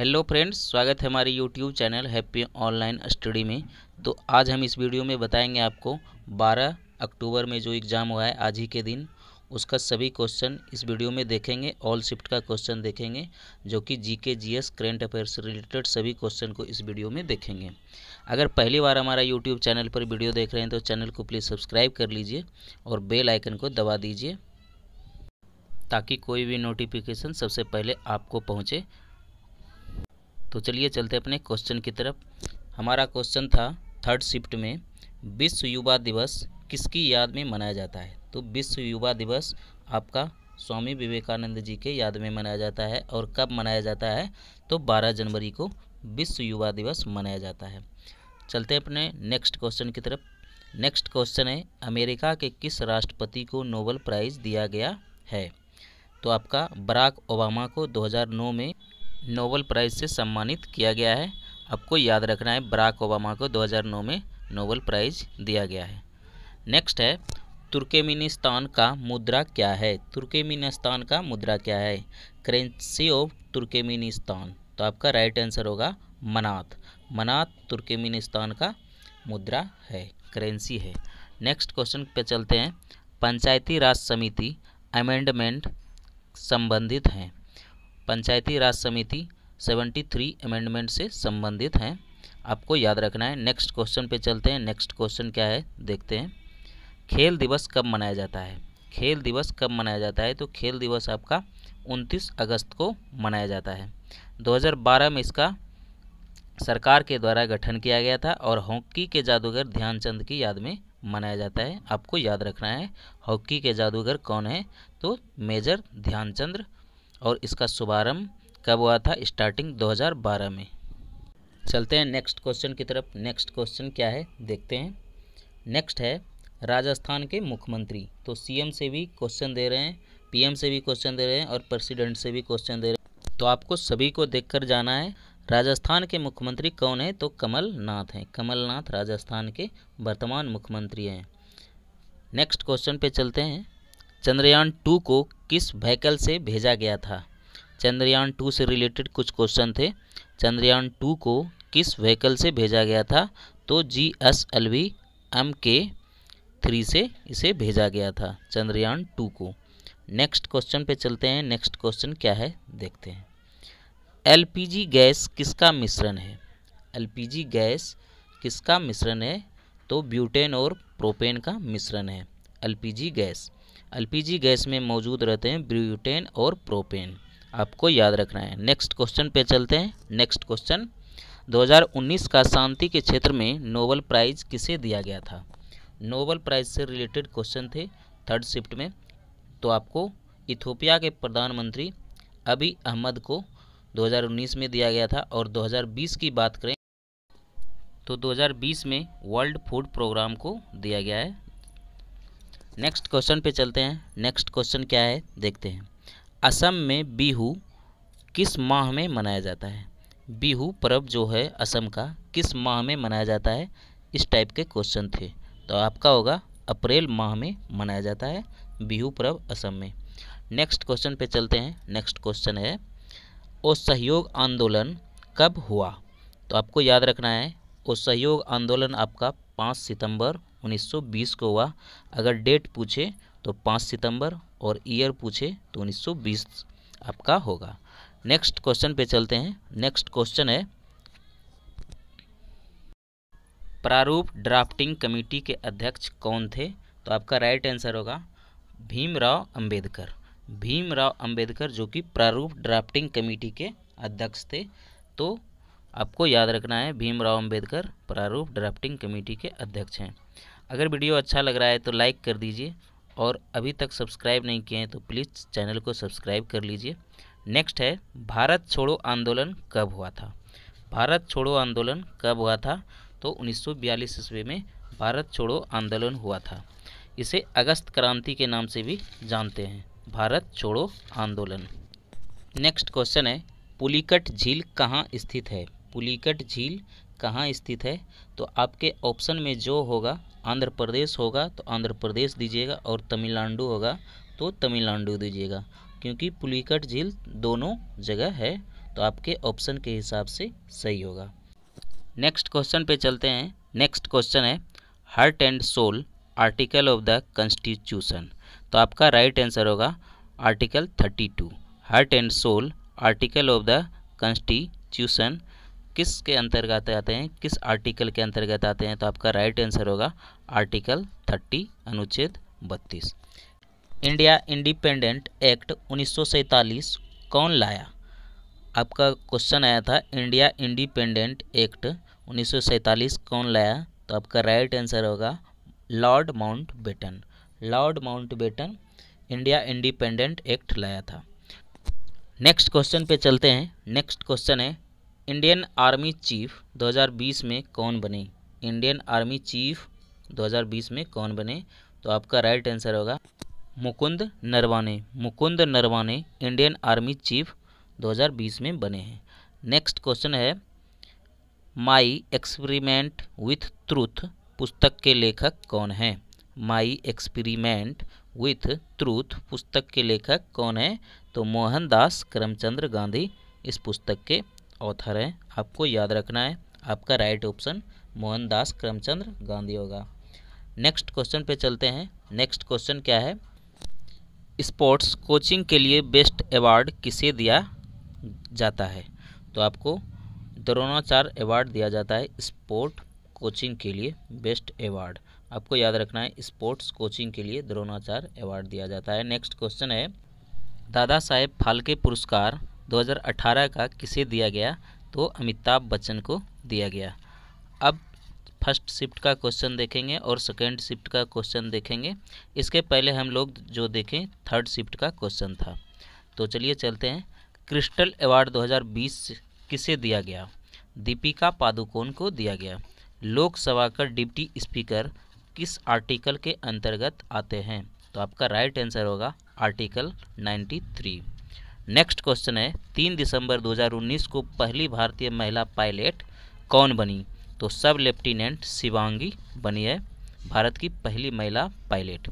hello friends स्वागत है हमारे YouTube channel happy online study में तो आज हम इस वीडियो में बताएंगे आपको 12 अक्टूबर में जो एग्ज़ाम हुआ है आज ही के दिन उसका सभी क्वेश्चन इस वीडियो में देखेंगे ऑल शिफ्ट का क्वेश्चन देखेंगे जो कि G K G S current affair से रिलेटेड सभी क्वेश्चन को इस वीडियो में देखेंगे अगर पहली बार हमारा यूट्यूब चैनल पर वीडियो देख रहे हैं तो चैनल को प्लीज़ सब्सक्राइब कर लीजिए और बेल आइकन को दबा दीजिए ताकि कोई भी नोटिफिकेशन सबसे पहले आपको पहुँचे तो चलिए चलते अपने क्वेश्चन की तरफ हमारा क्वेश्चन था थर्ड शिफ्ट में विश्व युवा दिवस किसकी याद में मनाया जाता है तो विश्व युवा दिवस आपका स्वामी विवेकानंद जी के याद में मनाया जाता है और कब मनाया जाता है तो 12 जनवरी को विश्व युवा दिवस मनाया जाता है चलते अपने नेक्स्ट क्वेश्चन की तरफ नेक्स्ट क्वेश्चन है अमेरिका के किस राष्ट्रपति को नोबल प्राइज़ दिया गया है तो आपका बराक ओबामा को 2009 में नोबल प्राइज़ से सम्मानित किया गया है आपको याद रखना है बराक ओबामा को 2009 में नोबल प्राइज़ दिया गया है नेक्स्ट है तुर्केमिनिस्तान का मुद्रा क्या है तुर्केमिनिस्तान का मुद्रा क्या है करेंसी ऑफ तुर्केमिनिस्तान तो आपका राइट आंसर होगा मनात मनात तुर्केमिनिस्तान का मुद्रा है करेंसी है नेक्स्ट क्वेश्चन पे चलते हैं पंचायती राज समिति अमेंडमेंट संबंधित हैं पंचायती राज समिति 73 अमेंडमेंट से संबंधित हैं आपको याद रखना है नेक्स्ट क्वेश्चन पे चलते हैं नेक्स्ट क्वेश्चन क्या है देखते हैं खेल दिवस कब मनाया जाता है खेल दिवस कब मनाया जाता है तो खेल दिवस आपका 29 अगस्त को मनाया जाता है 2012 में इसका सरकार के द्वारा गठन किया गया था और हॉकी के जादूगर ध्यानचंद की याद में मनाया जाता है आपको याद रखना है हॉकी के जादूगर कौन है तो मेजर ध्यानचंद्र और इसका शुभारंभ कब हुआ था स्टार्टिंग 2012 में चलते हैं नेक्स्ट क्वेश्चन की तरफ नेक्स्ट क्वेश्चन क्या है देखते हैं नेक्स्ट है राजस्थान के मुख्यमंत्री तो सीएम से भी क्वेश्चन दे रहे हैं पीएम से भी क्वेश्चन दे रहे हैं और प्रेसिडेंट से भी क्वेश्चन दे रहे हैं तो आपको सभी को देख जाना है राजस्थान के मुख्यमंत्री कौन है तो कमलनाथ हैं कमलनाथ राजस्थान के वर्तमान मुख्यमंत्री हैं नेक्स्ट क्वेश्चन पे चलते हैं चंद्रयान टू को किस व्हीकल से भेजा गया था चंद्रयान टू से रिलेटेड कुछ क्वेश्चन थे चंद्रयान टू को किस व्हीकल से भेजा गया था तो G S L V M K three से इसे भेजा गया था चंद्रयान टू को नेक्स्ट क्वेश्चन पे चलते हैं नेक्स्ट क्वेश्चन क्या है देखते हैं एलपीजी गैस किसका मिश्रण है एलपीजी गैस किसका मिश्रण है तो ब्यूटेन और प्रोपेन का मिश्रण है एलपीजी गैस एलपीजी गैस में मौजूद रहते हैं ब्रूटेन और प्रोपेन आपको याद रखना है नेक्स्ट क्वेश्चन पे चलते हैं नेक्स्ट क्वेश्चन 2019 का शांति के क्षेत्र में नोबल प्राइज़ किसे दिया गया था नोबल प्राइज़ से रिलेटेड क्वेश्चन थे थर्ड शिफ्ट में तो आपको इथोपिया के प्रधानमंत्री अभी अहमद को 2019 में दिया गया था और 2020 की बात करें तो 2020 में वर्ल्ड फूड प्रोग्राम को दिया गया है नेक्स्ट क्वेश्चन पे चलते हैं नेक्स्ट क्वेश्चन क्या है देखते हैं असम में बिहू किस माह में मनाया जाता है बिहू पर्व जो है असम का किस माह में मनाया जाता है इस टाइप के क्वेश्चन थे तो आपका होगा अप्रैल माह में मनाया जाता है बिहू पर्व असम में नेक्स्ट क्वेश्चन पे चलते हैं नेक्स्ट क्वेश्चन है असहयोग आंदोलन कब हुआ तो आपको याद रखना है असहयोग आंदोलन आपका पाँच सितंबर 1920 को हुआ अगर डेट पूछे तो 5 सितंबर और ईयर पूछे तो 1920 आपका होगा नेक्स्ट क्वेश्चन पे चलते हैं नेक्स्ट क्वेश्चन है प्रारूप ड्राफ्टिंग कमेटी के अध्यक्ष कौन थे तो आपका राइट आंसर होगा भीमराव अंबेडकर भीमराव अंबेडकर जो कि प्रारूप ड्राफ्टिंग कमेटी के अध्यक्ष थे तो आपको याद रखना है भीमराव अंबेडकर प्रारूप ड्राफ्टिंग कमेटी के अध्यक्ष हैं अगर वीडियो अच्छा लग रहा है तो लाइक कर दीजिए और अभी तक सब्सक्राइब नहीं किए हैं तो प्लीज़ चैनल को सब्सक्राइब कर लीजिए नेक्स्ट है भारत छोड़ो आंदोलन कब हुआ था भारत छोड़ो आंदोलन कब हुआ था तो 1942 ईस्वी में भारत छोड़ो आंदोलन हुआ था इसे अगस्त क्रांति के नाम से भी जानते हैं भारत छोड़ो आंदोलन नेक्स्ट क्वेश्चन है पुलिकट झील कहाँ स्थित है पुलिकट झील कहाँ स्थित है तो आपके ऑप्शन में जो होगा आंध्र प्रदेश होगा तो आंध्र प्रदेश दीजिएगा और तमिलनाडु होगा तो तमिलनाडु दीजिएगा क्योंकि पुलिकट झील दोनों जगह है तो आपके ऑप्शन के हिसाब से सही होगा नेक्स्ट क्वेश्चन पे चलते हैं नेक्स्ट क्वेश्चन है heart and soul article of the constitution तो आपका राइट right आंसर होगा article 32 heart and soul article of the constitution किस के अंतर्गत आते हैं किस आर्टिकल के अंतर्गत आते हैं तो आपका राइट आंसर होगा आर्टिकल थर्टी अनुच्छेद बत्तीस इंडिया इंडिपेंडेंट एक्ट उन्नीस कौन लाया आपका क्वेश्चन आया था इंडिया इंडिपेंडेंट एक्ट उन्नीस कौन लाया तो आपका राइट आंसर होगा Lord Mountbatten Lord Mountbatten India independent act लाया था नेक्स्ट क्वेश्चन पे चलते हैं नेक्स्ट क्वेश्चन है इंडियन आर्मी चीफ 2020 में कौन बने इंडियन आर्मी चीफ 2020 में कौन बने तो आपका राइट आंसर होगा Mukund Naravane Mukund Naravane Indian army chief 2020 में बने हैं नेक्स्ट क्वेश्चन है माई एक्सपेरिमेंट विथ ट्रूथ पुस्तक के लेखक कौन हैं माई एक्सपेरिमेंट विथ ट्रूथ पुस्तक के लेखक कौन है तो मोहनदास करमचंद्र गांधी इस पुस्तक के ऑथर हैं आपको याद रखना है आपका राइट ऑप्शन मोहनदास करमचंद्र गांधी होगा नेक्स्ट क्वेश्चन पे चलते हैं नेक्स्ट क्वेश्चन क्या है स्पोर्ट्स कोचिंग के लिए बेस्ट अवार्ड किसे दिया जाता है तो आपको द्रोणाचार अवार्ड दिया जाता है स्पोर्ट कोचिंग के लिए बेस्ट अवार्ड आपको याद रखना है स्पोर्ट्स कोचिंग के लिए द्रोणाचार अवार्ड दिया जाता है नेक्स्ट क्वेश्चन है दादा साहेब फाल्के पुरस्कार 2018 का किसे दिया गया तो अमिताभ बच्चन को दिया गया अब फर्स्ट शिफ्ट का क्वेश्चन देखेंगे और सेकेंड शिफ्ट का क्वेश्चन देखेंगे इसके पहले हम लोग जो देखें थर्ड शिफ्ट का क्वेश्चन था तो चलिए चलते हैं क्रिस्टल अवार्ड 2020 किसे दिया गया दीपिका पादुकोण को दिया गया लोकसभा का डिप्टी स्पीकर किस आर्टिकल के अंतर्गत आते हैं तो आपका राइट आंसर होगा आर्टिकल 93 नेक्स्ट क्वेश्चन है तीन दिसंबर 2019 को पहली भारतीय महिला पायलट कौन बनी तो सब लेफ्टिनेंट शिवांगी बनी है भारत की पहली महिला पायलट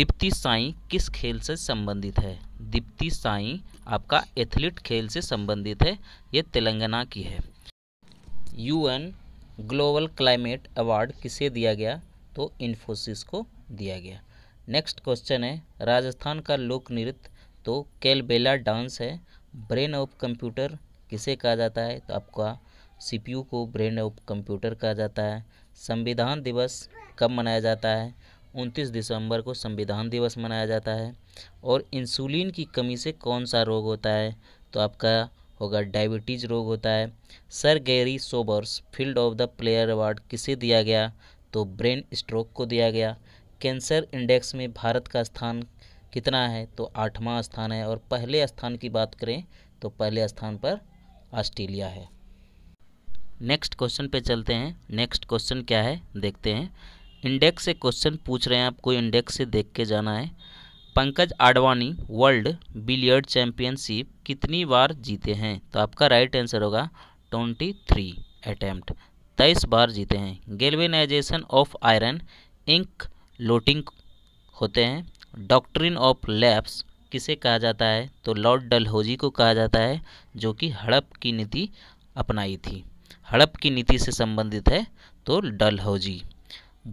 दीप्ति साई किस खेल से संबंधित है दीप्ति साई आपका एथलीट खेल से संबंधित है ये तेलंगाना की है यूएन ग्लोबल क्लाइमेट अवार्ड किसे दिया गया तो इन्फोसिस को दिया गया नेक्स्ट क्वेश्चन है राजस्थान का लोक नृत्य तो कैलबेला डांस है ब्रेन ऑफ कंप्यूटर किसे कहा जाता है तो आपका सीपीयू को ब्रेन ऑफ कंप्यूटर कहा जाता है संविधान दिवस कब मनाया जाता है उनतीस दिसंबर को संविधान दिवस मनाया जाता है और इंसुलिन की कमी से कौन सा रोग होता है तो आपका होगा डायबिटीज़ रोग होता है Sir Garry Sobers field of the player award किसे दिया गया तो ब्रेन स्ट्रोक को दिया गया कैंसर इंडेक्स में भारत का स्थान कितना है तो आठवां स्थान है और पहले स्थान की बात करें तो पहले स्थान पर ऑस्ट्रेलिया है नेक्स्ट क्वेश्चन पे चलते हैं नेक्स्ट क्वेश्चन क्या है देखते हैं इंडेक्स से क्वेश्चन पूछ रहे हैं आपको इंडेक्स से देख के जाना है Pankaj Advani world billiard championship कितनी बार जीते हैं तो आपका राइट आंसर होगा ट्वेंटी थ्री अटैम्प्ट तेईस बार जीते हैं गेलवेनाइजेशन ऑफ आयरन इंक लोटिंग होते हैं डॉक्ट्रिन ऑफ लैप्स किसे कहा जाता है तो लॉर्ड डलहौजी को कहा जाता है जो कि हड़प की नीति अपनाई थी हड़प की नीति से संबंधित है तो डलहौजी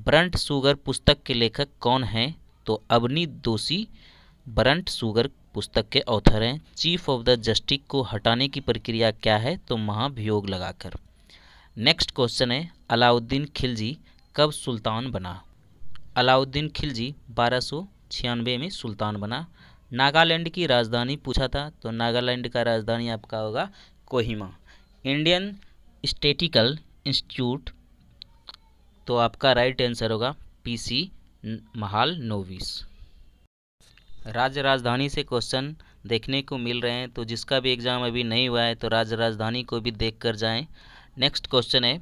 ब्रंट सुगर पुस्तक के लेखक कौन हैं तो अवनी दोषी ब्रंट सुगर पुस्तक के ऑथर हैं चीफ ऑफ द जस्टिक को हटाने की प्रक्रिया क्या है तो महाभियोग लगाकर नेक्स्ट क्वेश्चन है अलाउद्दीन खिलजी कब सुल्तान बना अलाउद्दीन खिलजी बारह छियानवे में सुल्तान बना नागालैंड की राजधानी पूछा था तो नागालैंड का राजधानी आपका होगा कोहिमा इंडियन स्टेटिकल इंस्टीट्यूट तो आपका राइट आंसर होगा पीसी महाल नोविस राज्य राजधानी से क्वेश्चन देखने को मिल रहे हैं तो जिसका भी एग्ज़ाम अभी नहीं हुआ है तो राज्य राजधानी को भी देख कर जाएँ नेक्स्ट क्वेश्चन है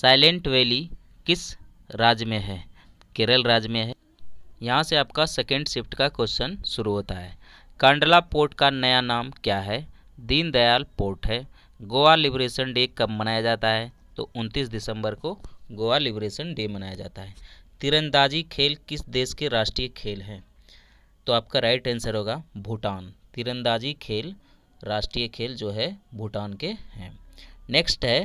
साइलेंट वैली किस राज्य में है केरल राज्य में है यहाँ से आपका सेकेंड शिफ्ट का क्वेश्चन शुरू होता है कांडला पोर्ट का नया नाम क्या है दीनदयाल पोर्ट है गोवा लिबरेशन डे कब मनाया जाता है तो 29 दिसंबर को गोवा लिबरेशन डे मनाया जाता है तीरंदाजी खेल किस देश के राष्ट्रीय खेल हैं तो आपका राइट आंसर होगा भूटान तीरंदाजी खेल राष्ट्रीय खेल जो है भूटान के हैं नेक्स्ट है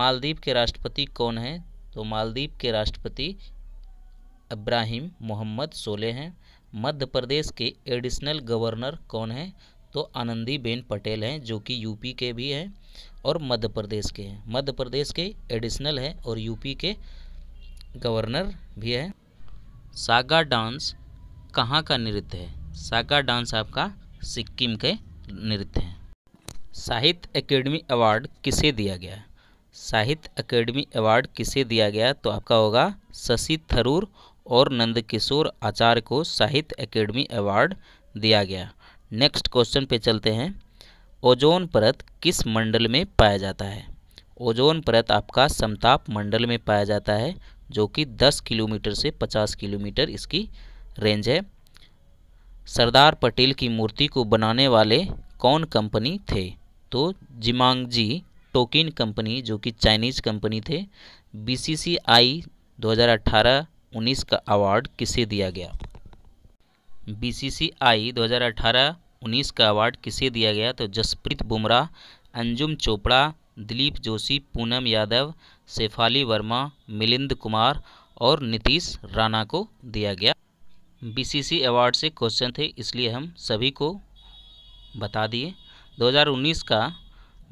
मालदीव के राष्ट्रपति कौन है तो मालदीव के राष्ट्रपति इब्राहिम मोहम्मद सोले हैं मध्य प्रदेश के एडिशनल गवर्नर कौन हैं तो आनंदीबेन पटेल हैं जो कि यूपी के भी हैं और मध्य प्रदेश के हैं मध्य प्रदेश के एडिशनल हैं और यूपी के गवर्नर भी हैं सागा डांस कहाँ का नृत्य है सागा डांस आपका सिक्किम के नृत्य हैं साहित्य अकेडमी अवार्ड किसे दिया गया साहित्य अकेडमी अवार्ड किसे दिया गया तो आपका होगा शशि थरूर और नंदकिशोर आचार्य को साहित्य अकेडमी अवार्ड दिया गया नेक्स्ट क्वेश्चन पे चलते हैं ओजोन परत किस मंडल में पाया जाता है ओजोन परत आपका समताप मंडल में पाया जाता है जो कि 10 किलोमीटर से 50 किलोमीटर इसकी रेंज है सरदार पटेल की मूर्ति को बनाने वाले कौन कंपनी थे तो जिमांगजी टोकिन कंपनी जो कि चाइनीज़ कंपनी थे बीसीसीआई 2019 का अवार्ड किसे दिया गया बीसीसीआई 2018-19 का अवार्ड किसे दिया गया तो जसप्रीत बुमराह अंजुम चोपड़ा दिलीप जोशी पूनम यादव शेफाली वर्मा मिलिंद कुमार और नीतीश राणा को दिया गया बीसीसी अवार्ड से क्वेश्चन थे इसलिए हम सभी को बता दिए 2019 का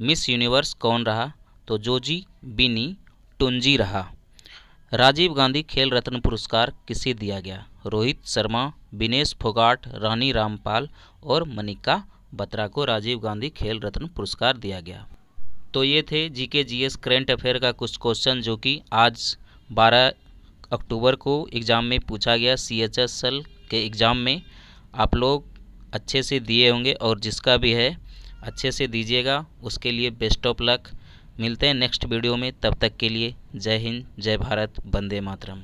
मिस यूनिवर्स कौन रहा तो जोजी बिनी टुंजी रहा राजीव गांधी खेल रत्न पुरस्कार किसे दिया गया रोहित शर्मा विनेश फोगाट रानी रामपाल और मनिका बत्रा को राजीव गांधी खेल रत्न पुरस्कार दिया गया तो ये थे जीके जीएस करेंट अफेयर का कुछ क्वेश्चन जो कि आज 12 अक्टूबर को एग्ज़ाम में पूछा गया सी एच एस एल के एग्ज़ाम में आप लोग अच्छे से दिए होंगे और जिसका भी है अच्छे से दीजिएगा उसके लिए बेस्ट ऑफ लक मिलते हैं नेक्स्ट वीडियो में तब तक के लिए जय हिंद जय भारत वंदे मातरम